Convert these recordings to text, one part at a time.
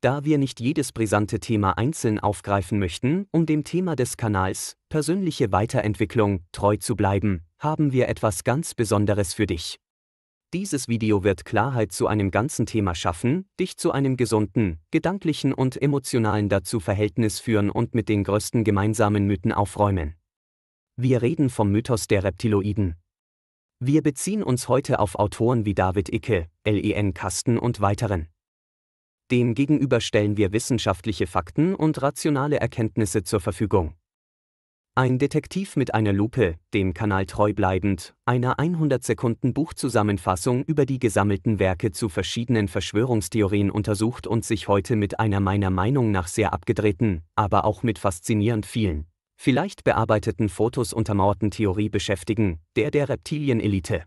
da wir nicht jedes brisante Thema einzeln aufgreifen möchten, um dem Thema des Kanals, persönliche Weiterentwicklung, treu zu bleiben, haben wir etwas ganz Besonderes für dich. Dieses Video wird Klarheit zu einem ganzen Thema schaffen, dich zu einem gesunden, gedanklichen und emotionalen dazu Verhältnis führen und mit den größten gemeinsamen Mythen aufräumen. Wir reden vom Mythos der Reptiloiden. Wir beziehen uns heute auf Autoren wie David Icke, Len Kasten und weiteren. Demgegenüber stellen wir wissenschaftliche Fakten und rationale Erkenntnisse zur Verfügung. Ein Detektiv mit einer Lupe, dem Kanal treu bleibend, einer 100 Sekunden Buchzusammenfassung über die gesammelten Werke zu verschiedenen Verschwörungstheorien untersucht und sich heute mit einer meiner Meinung nach sehr abgedrehten, aber auch mit faszinierend vielen, vielleicht bearbeiteten Fotos untermauerten Theorie beschäftigen, der der Reptilien-Elite.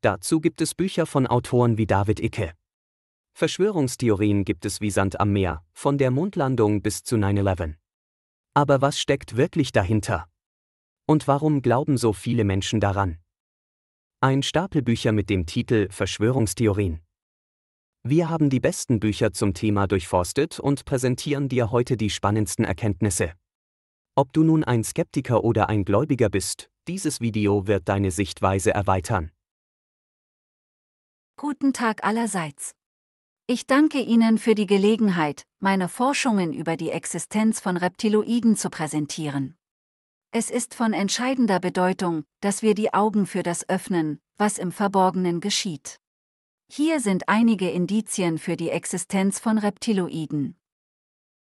Dazu gibt es Bücher von Autoren wie David Icke. Verschwörungstheorien gibt es wie Sand am Meer, von der Mondlandung bis zu 9-11. Aber was steckt wirklich dahinter? Und warum glauben so viele Menschen daran? Ein Stapel Bücher mit dem Titel Verschwörungstheorien. Wir haben die besten Bücher zum Thema durchforstet und präsentieren dir heute die spannendsten Erkenntnisse. Ob du nun ein Skeptiker oder ein Gläubiger bist, dieses Video wird deine Sichtweise erweitern. Guten Tag allerseits. Ich danke Ihnen für die Gelegenheit, meine Forschungen über die Existenz von Reptiloiden zu präsentieren. Es ist von entscheidender Bedeutung, dass wir die Augen für das öffnen, was im Verborgenen geschieht. Hier sind einige Indizien für die Existenz von Reptiloiden.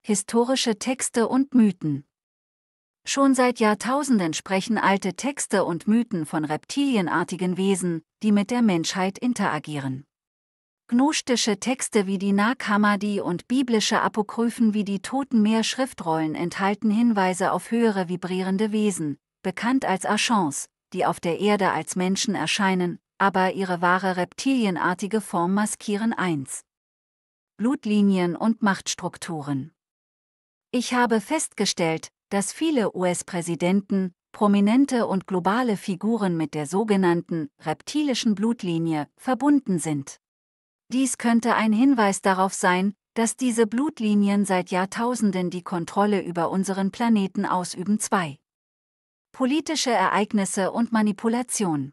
Historische Texte und Mythen Schon seit Jahrtausenden sprechen alte Texte und Mythen von reptilienartigen Wesen, die mit der Menschheit interagieren gnostische Texte wie die Nag und biblische Apokryphen wie die Totenmeer-Schriftrollen enthalten Hinweise auf höhere vibrierende Wesen, bekannt als Archons, die auf der Erde als Menschen erscheinen, aber ihre wahre reptilienartige Form maskieren eins. Blutlinien und Machtstrukturen. Ich habe festgestellt, dass viele US-Präsidenten, prominente und globale Figuren mit der sogenannten reptilischen Blutlinie verbunden sind. Dies könnte ein Hinweis darauf sein, dass diese Blutlinien seit Jahrtausenden die Kontrolle über unseren Planeten ausüben. 2. Politische Ereignisse und Manipulation.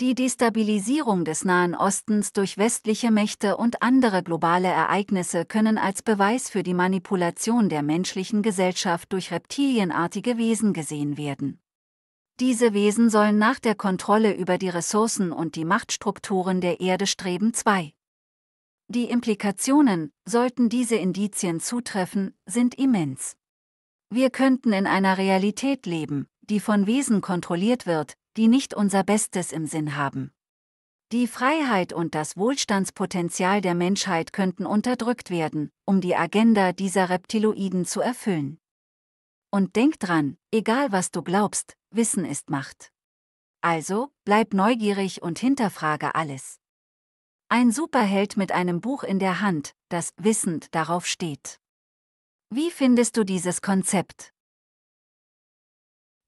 Die Destabilisierung des Nahen Ostens durch westliche Mächte und andere globale Ereignisse können als Beweis für die Manipulation der menschlichen Gesellschaft durch reptilienartige Wesen gesehen werden. Diese Wesen sollen nach der Kontrolle über die Ressourcen und die Machtstrukturen der Erde streben 2. Die Implikationen, sollten diese Indizien zutreffen, sind immens. Wir könnten in einer Realität leben, die von Wesen kontrolliert wird, die nicht unser Bestes im Sinn haben. Die Freiheit und das Wohlstandspotenzial der Menschheit könnten unterdrückt werden, um die Agenda dieser Reptiloiden zu erfüllen. Und denk dran, egal was du glaubst, Wissen ist Macht. Also, bleib neugierig und hinterfrage alles. Ein Superheld mit einem Buch in der Hand, das wissend darauf steht. Wie findest du dieses Konzept?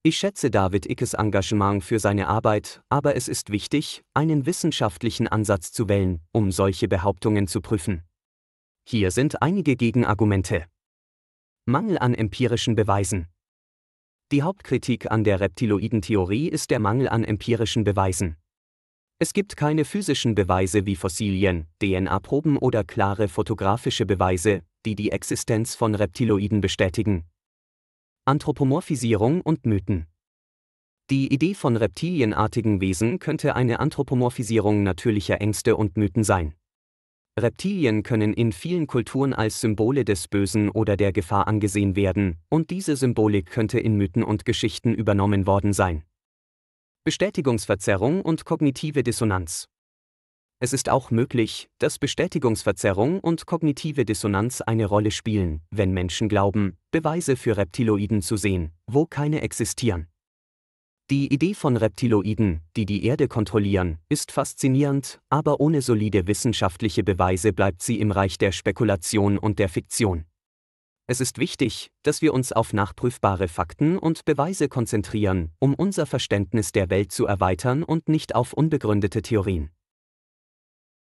Ich schätze David Ickes Engagement für seine Arbeit, aber es ist wichtig, einen wissenschaftlichen Ansatz zu wählen, um solche Behauptungen zu prüfen. Hier sind einige Gegenargumente. Mangel an empirischen Beweisen. Die Hauptkritik an der Reptiloidentheorie ist der Mangel an empirischen Beweisen. Es gibt keine physischen Beweise wie Fossilien, DNA-Proben oder klare fotografische Beweise, die die Existenz von Reptiloiden bestätigen. Anthropomorphisierung und Mythen Die Idee von reptilienartigen Wesen könnte eine Anthropomorphisierung natürlicher Ängste und Mythen sein. Reptilien können in vielen Kulturen als Symbole des Bösen oder der Gefahr angesehen werden, und diese Symbolik könnte in Mythen und Geschichten übernommen worden sein. Bestätigungsverzerrung und kognitive Dissonanz. Es ist auch möglich, dass Bestätigungsverzerrung und kognitive Dissonanz eine Rolle spielen, wenn Menschen glauben, Beweise für Reptiloiden zu sehen, wo keine existieren. Die Idee von Reptiloiden, die die Erde kontrollieren, ist faszinierend, aber ohne solide wissenschaftliche Beweise bleibt sie im Reich der Spekulation und der Fiktion. Es ist wichtig, dass wir uns auf nachprüfbare Fakten und Beweise konzentrieren, um unser Verständnis der Welt zu erweitern und nicht auf unbegründete Theorien.